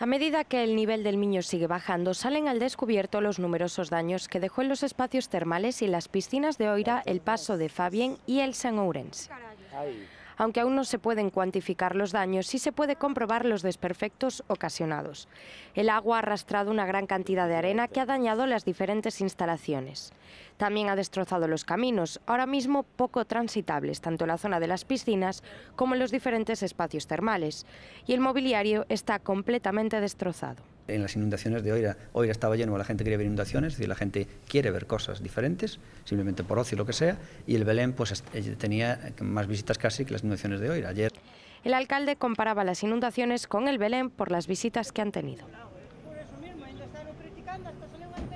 A medida que el nivel del niño sigue bajando, salen al descubierto los numerosos daños que dejó en los espacios termales y las piscinas de Oira el paso de Fabien y el San Ourens aunque aún no se pueden cuantificar los daños, sí se puede comprobar los desperfectos ocasionados. El agua ha arrastrado una gran cantidad de arena que ha dañado las diferentes instalaciones. También ha destrozado los caminos, ahora mismo poco transitables, tanto en la zona de las piscinas como en los diferentes espacios termales, y el mobiliario está completamente destrozado en las inundaciones de Oira, Oira estaba lleno, la gente quería ver inundaciones, es la gente quiere ver cosas diferentes, simplemente por ocio y lo que sea, y el Belén pues eh, tenía más visitas casi que las inundaciones de Oira. Ayer... El alcalde comparaba las inundaciones con el Belén por las visitas que han tenido. Pues